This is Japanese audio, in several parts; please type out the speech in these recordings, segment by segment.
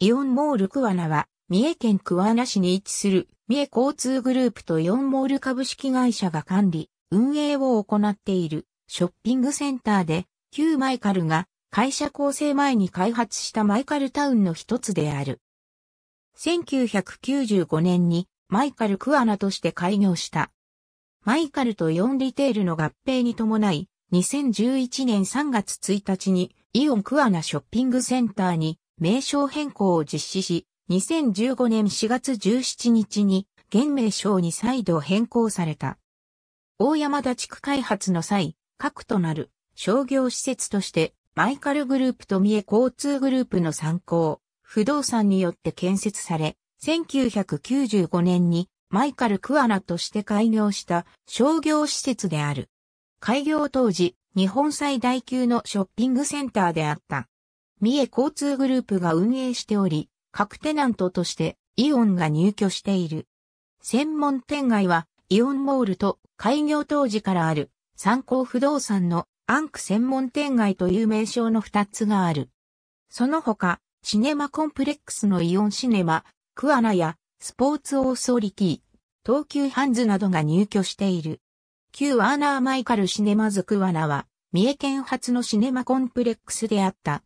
イオンモール桑名は、三重県桑名市に位置する、三重交通グループとイオンモール株式会社が管理、運営を行っている、ショッピングセンターで、旧マイカルが、会社構成前に開発したマイカルタウンの一つである。1995年に、マイカル桑名として開業した。マイカルとイオンリテールの合併に伴い、2011年3月1日に、イオン桑名ショッピングセンターに、名称変更を実施し、2015年4月17日に現名称に再度変更された。大山田地区開発の際、核となる商業施設としてマイカルグループと三重交通グループの参考、不動産によって建設され、1995年にマイカルクアナとして開業した商業施設である。開業当時、日本最大級のショッピングセンターであった。三重交通グループが運営しており、各テナントとしてイオンが入居している。専門店街はイオンモールと開業当時からある参考不動産のアンク専門店街という名称の二つがある。その他、シネマコンプレックスのイオンシネマ、クアナやスポーツオーソリティ、東急ハンズなどが入居している。旧ワーナーマイカルシネマズクワナは、三重県初のシネマコンプレックスであった。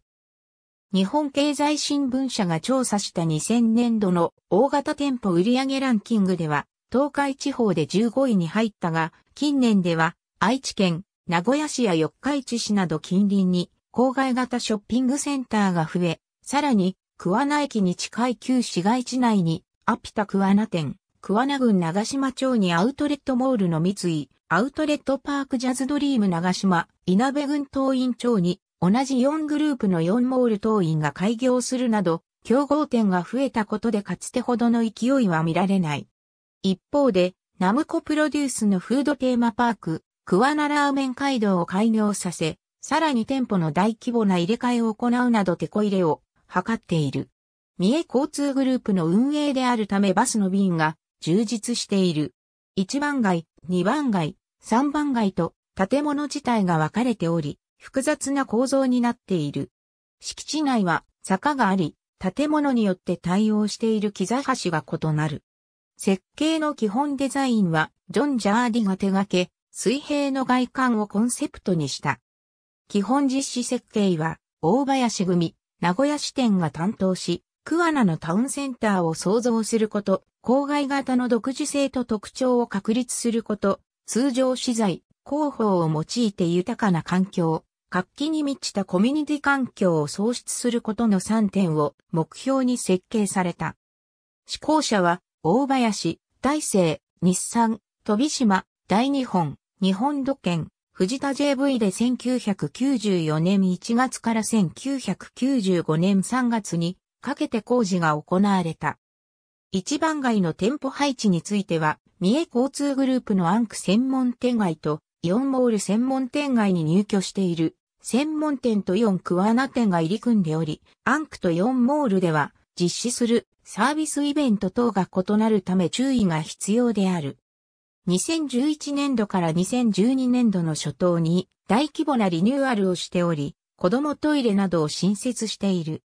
日本経済新聞社が調査した2000年度の大型店舗売上ランキングでは、東海地方で15位に入ったが、近年では愛知県、名古屋市や四日市市など近隣に郊外型ショッピングセンターが増え、さらに桑名駅に近い旧市街地内にアピタ桑名店、桑名郡長島町にアウトレットモールの三井、アウトレットパークジャズドリーム長島、稲部郡東院町に同じ4グループの4モール党員が開業するなど、競合店が増えたことでかつてほどの勢いは見られない。一方で、ナムコプロデュースのフードテーマパーク、クワナラーメン街道を開業させ、さらに店舗の大規模な入れ替えを行うなど手こ入れを図っている。三重交通グループの運営であるためバスの便が充実している。1番街、2番街、3番街と建物自体が分かれており、複雑な構造になっている。敷地内は坂があり、建物によって対応している木座橋が異なる。設計の基本デザインはジョン・ジャーディが手掛け、水平の外観をコンセプトにした。基本実施設計は大林組、名古屋支店が担当し、桑名のタウンセンターを創造すること、郊外型の独自性と特徴を確立すること、通常資材、広報を用いて豊かな環境、活気に満ちたコミュニティ環境を創出することの3点を目標に設計された。施行者は、大林、大成、日産、飛島、大日本、日本土建、藤田 JV で1994年1月から1995年3月にかけて工事が行われた。一番街の店舗配置については、三重交通グループのアンク専門店街とイオンモール専門店街に入居している専門店とイオンクワナ店が入り組んでおり、アンクとイオンモールでは実施するサービスイベント等が異なるため注意が必要である。2011年度から2012年度の初頭に大規模なリニューアルをしており、子供トイレなどを新設している。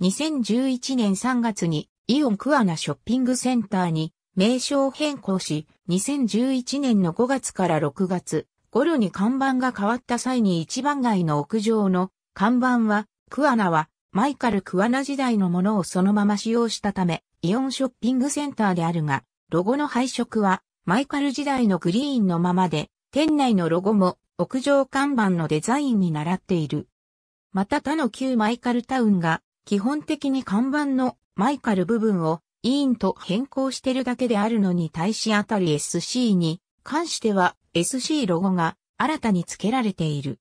2011年3月にイオンクワナショッピングセンターに名称変更し、2011年の5月から6月、ゴロに看板が変わった際に一番街の屋上の看板は、クアナはマイカル・クアナ時代のものをそのまま使用したため、イオンショッピングセンターであるが、ロゴの配色はマイカル時代のグリーンのままで、店内のロゴも屋上看板のデザインに習っている。また他の旧マイカルタウンが基本的に看板のマイカル部分をイーンと変更してるだけであるのに対しあたり SC に関しては SC ロゴが新たに付けられている。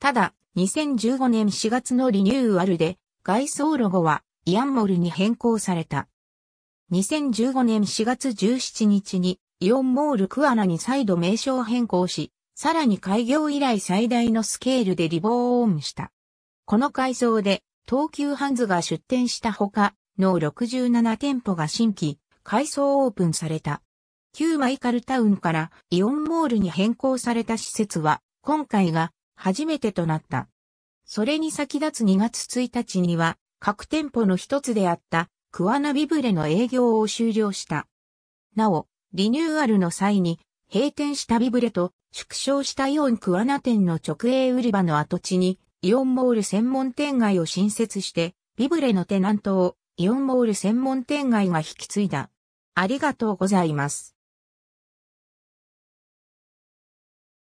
ただ、2015年4月のリニューアルで、外装ロゴはイアンモルに変更された。2015年4月17日にイオンモールクアナに再度名称変更し、さらに開業以来最大のスケールでリボーオンした。この改装で東急ハンズが出店したほかの67店舗が新規改装オープンされた。旧マイカルタウンからイオンモールに変更された施設は、今回が初めてとなった。それに先立つ2月1日には、各店舗の一つであったクワナビブレの営業を終了した。なお、リニューアルの際に、閉店したビブレと縮小したイオンクワナ店の直営売り場の跡地に、イオンモール専門店街を新設して、ビブレのテナントをイオンモール専門店街が引き継いだ。ありがとうございます。